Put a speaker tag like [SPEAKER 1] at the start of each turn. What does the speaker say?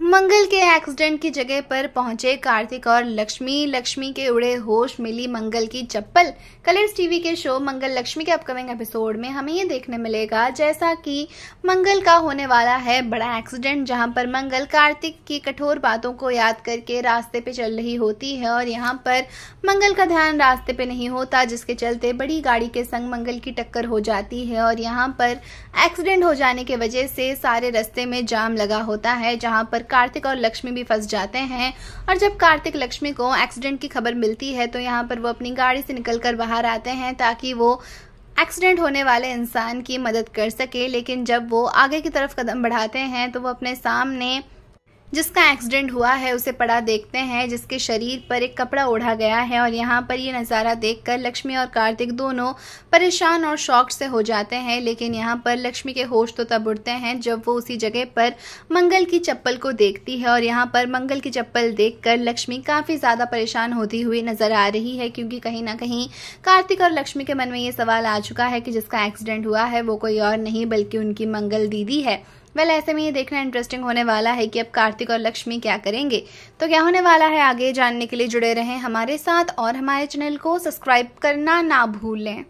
[SPEAKER 1] Hmm. मंगल के accident की जगह पर पहुंचे कार्तिक और लक्ष्मी लक्ष्मी के उड़े होश मिली मंगल की चप्पल कलर्स टीवी के शो मंगल लक्ष्मी के अपकमिंग एपिसोड में हमें ये देखने मिलेगा जैसा कि मंगल का होने वाला है बड़ा एक्सीडेंट जहां पर मंगल कार्तिक की कठोर बातों को याद करके रास्ते पे चल रही होती है और यहाँ पर मंगल का ध्यान रास्ते पे नहीं होता जिसके चलते बड़ी गाड़ी के संग मंगल की टक्कर हो जाती है और यहाँ पर एक्सीडेंट हो जाने की वजह से सारे रस्ते में जाम लगा होता है जहाँ पर कार्तिक और लक्ष्मी भी फंस जाते हैं और जब कार्तिक लक्ष्मी को एक्सीडेंट की खबर मिलती है तो यहाँ पर वो अपनी गाड़ी से निकल बाहर आते हैं ताकि वो एक्सीडेंट होने वाले इंसान की मदद कर सके लेकिन जब वो आगे की तरफ कदम बढ़ाते हैं तो वो अपने सामने जिसका एक्सीडेंट हुआ है उसे पड़ा देखते हैं जिसके शरीर पर एक कपड़ा ओढ़ा गया है और यहाँ पर ये नज़ारा देखकर लक्ष्मी और कार्तिक दोनों परेशान और शौक से हो जाते हैं लेकिन यहाँ पर लक्ष्मी के होश तो तब उड़ते हैं जब वो उसी जगह पर मंगल की चप्पल को देखती है और यहाँ पर मंगल की चप्पल देखकर लक्ष्मी काफ़ी ज़्यादा परेशान होती हुई नज़र आ रही है क्योंकि कहीं ना कहीं कार्तिक और लक्ष्मी के मन में ये सवाल आ चुका है कि जिसका एक्सीडेंट हुआ है वो कोई और नहीं बल्कि उनकी मंगल दीदी है वेल well, ऐसे में ये देखना इंटरेस्टिंग होने वाला है कि अब कार्तिक और लक्ष्मी क्या करेंगे तो क्या होने वाला है आगे जानने के लिए जुड़े रहें हमारे साथ और हमारे चैनल को सब्सक्राइब करना ना भूलें